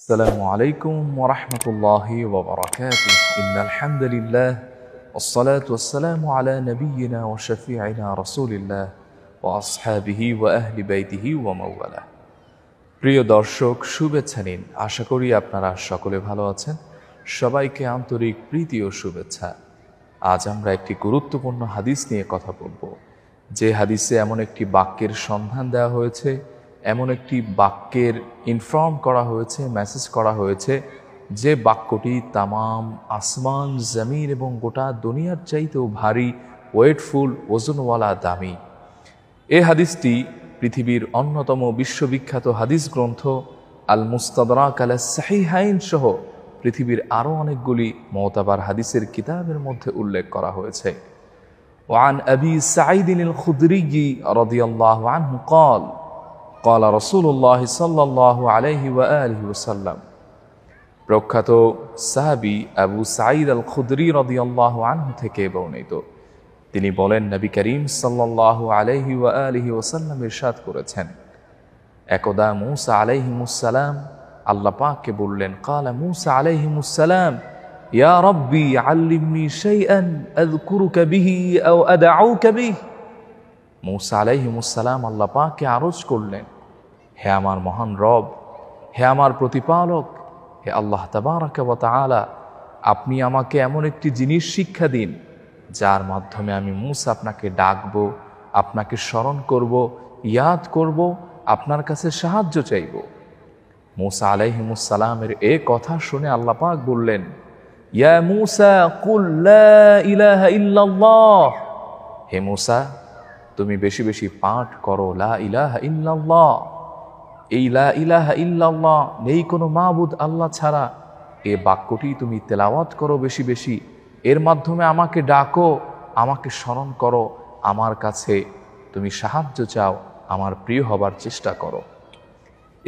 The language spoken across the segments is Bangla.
السلام عليكم ورحمة الله وبركاته إن الحمد لله والصلاة والسلام على نبينا وشفيعنا رسول الله وأصحابه وأهل بيته وموله প্রিয় দর্শক শুভেচ্ছা নিন আশা করি আপনারা সকলে ভালো আছেন সবাইকে আন্তরিক প্রীতি ও শুভেচ্ছা আজ আমরা একটি গুরুত্বপূর্ণ হাদিস নিয়ে কথা বলবো যে হাদিসে এমন একটি বাক্যের সন্ধান দেওয়া হয়েছে এমন একটি বাক্যের ইনফর্ম করা হয়েছে মেসেজ করা হয়েছে যে বাক্যটি তামাম আসমান জমিন এবং গোটা দুনিয়ার চাইতেও ভারী ওয়েটফুল ওজনওয়ালা দামি এ হাদিসটি পৃথিবীর অন্যতম বিশ্ববিখ্যাত হাদিস গ্রন্থ আল মুস্তাদরাক আল সাহিহাইন সহ পৃথিবীর আরও অনেকগুলি মৌতাবার হাদিসের কিতাবের মধ্যে উল্লেখ করা হয়েছে ওয়ান আবি সাঈদিন খুদরিগি রদিয়াল্লাহ ওয়ান কল কলা রসুল্লাহ সাল্লাহ আলহি আলহি ওসাল্লাম প্রখ্যাত সাহাবি আবু সাঈদ আল খুদরি রদি আল্লাহ আনহু থেকে বর্ণিত তিনি বলেন নবী করিম সাল্লাহ আলহি আলহি ওসাল্লাম ইরশাদ করেছেন একদা মুসা আলাইহিমুসালাম আল্লাহ পাককে বললেন কালা আলাইহি আলাইহিমুসালাম ইয়া রব্বি আল্লিমনি শাইআন আযকুরুকা বিহি আও আদআউকা বিহি মৌসা আলাইহিমুসালাম আল্লাহ পাকে আরজ করলেন হে আমার মহান রব হে আমার প্রতিপালক হে আল্লাহ তাবারাকাবত আলা আপনি আমাকে এমন একটি জিনিস শিক্ষা দিন যার মাধ্যমে আমি মুসা আপনাকে ডাকব আপনাকে স্মরণ করব ইয়াদ করব আপনার কাছে সাহায্য চাইব মুসা আলাইহিমুসালামের এ কথা শুনে আল্লাহ পাক বললেন ইয়া মুসা কুল্লা ইলাহা ইল্লাল্লাহ হে মুসা তুমি বেশি বেশি পাঠ করো লা ইলাহা ইল্লাল্লাহ এই লা ইলাহা ইল্লাল্লাহ নেই কোনো মাহবুদ আল্লাহ ছাড়া এ বাক্যটি তুমি তেলাওয়াত করো বেশি বেশি এর মাধ্যমে আমাকে ডাকো আমাকে স্মরণ করো আমার কাছে তুমি সাহায্য চাও আমার প্রিয় হবার চেষ্টা করো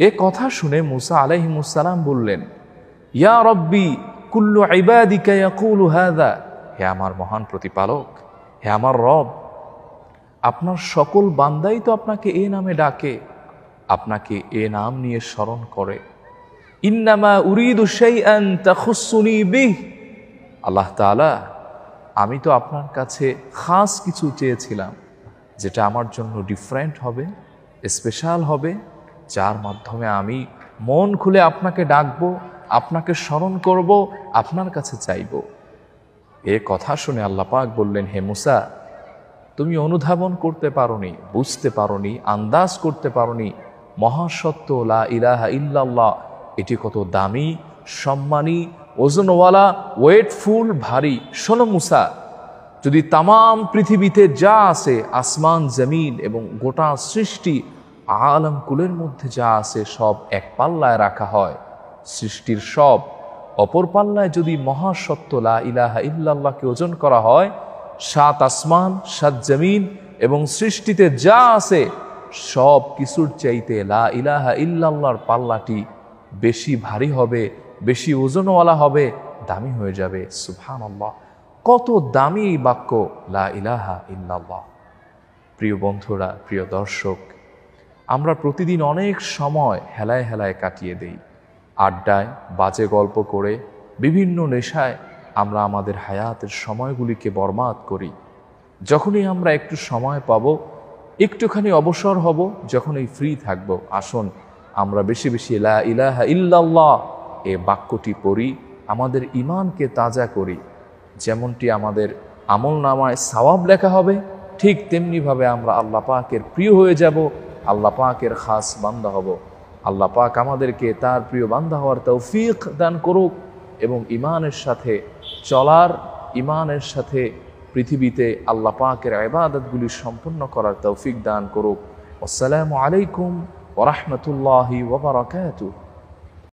এ কথা শুনে মুসা আলহিমুসালাম বললেন ইয়া রব্বি কুল্লু ইবাদিকা ইয়াকুলু হাদা হে আমার মহান প্রতিপালক হে আমার রব আপনার সকল বান্দাই তো আপনাকে এ নামে ডাকে আপনাকে এ নাম নিয়ে স্মরণ করে ইন্নামা উরিদু শাইআন তাখুসুনি বিহ আল্লাহ তালা আমি তো আপনার কাছে খাস কিছু চেয়েছিলাম যেটা আমার জন্য ডিফারেন্ট হবে স্পেশাল হবে যার মাধ্যমে আমি মন খুলে আপনাকে ডাকব আপনাকে স্মরণ করব আপনার কাছে চাইব এ কথা শুনে আল্লাপাক বললেন হে মুসা তুমি অনুধাবন করতে পারি বুঝতে পারি আন্দাজ করতে পারি মহাসত্য লা ইলাহা ইল্লাল্লাহ এটি কত দামি সম্মানী ওজনওয়ালা ওয়েটফুল ভারী শোনো মুসা যদি তাম পৃথিবীতে যা আছে আসমান জমিন এবং গোটা সৃষ্টি আলমকুলের মধ্যে যা আছে সব এক পাল্লায় রাখা হয় সৃষ্টির সব অপর পাল্লায় যদি মহাসত্য লা ইলাহা ইল্লাল্লাহকে ওজন করা হয় সাত আসমান সাত জমিন এবং সৃষ্টিতে যা আছে সব কিছুর চাইতে লা ইলাহা ইল্লাল্লাহর পাল্লাটি বেশি ভারী হবে বেশি ওজনওয়ালা হবে দামি হয়ে যাবে সুফান আল্লাহ কত দামি এই বাক্য লা ইলাহা ইল্লাল্লাহ প্রিয় বন্ধুরা প্রিয় দর্শক আমরা প্রতিদিন অনেক সময় হেলায় হেলায় কাটিয়ে দেই আড্ডায় বাজে গল্প করে বিভিন্ন নেশায় আমরা আমাদের হায়াতের সময়গুলিকে বরমাত করি যখনই আমরা একটু সময় পাব একটুখানি অবসর হব যখনই ফ্রি থাকব আসুন আমরা বেশি বেশি লা ইলাহা ইল্লাল্লাহ এ বাক্যটি পড়ি আমাদের ইমানকে তাজা করি যেমনটি আমাদের আমল নামায় সওয়াব লেখা হবে ঠিক তেমনিভাবে আমরা আল্লাহ পাকের প্রিয় হয়ে যাব আল্লাহ পাকের খাস বান্দা হব আল্লাহ পাক আমাদেরকে তার প্রিয় বান্দা হওয়ার তৌফিক দান করুক এবং ইমানের সাথে চলার ইমানের সাথে পৃথিবীতে আল্লাহ পাকের আবাদতগুলি সম্পূর্ণ করার তৌফিক দান করুক আসসালামু আলাইকুম ওরহমতুল্লাহি ওবরাকাতুহ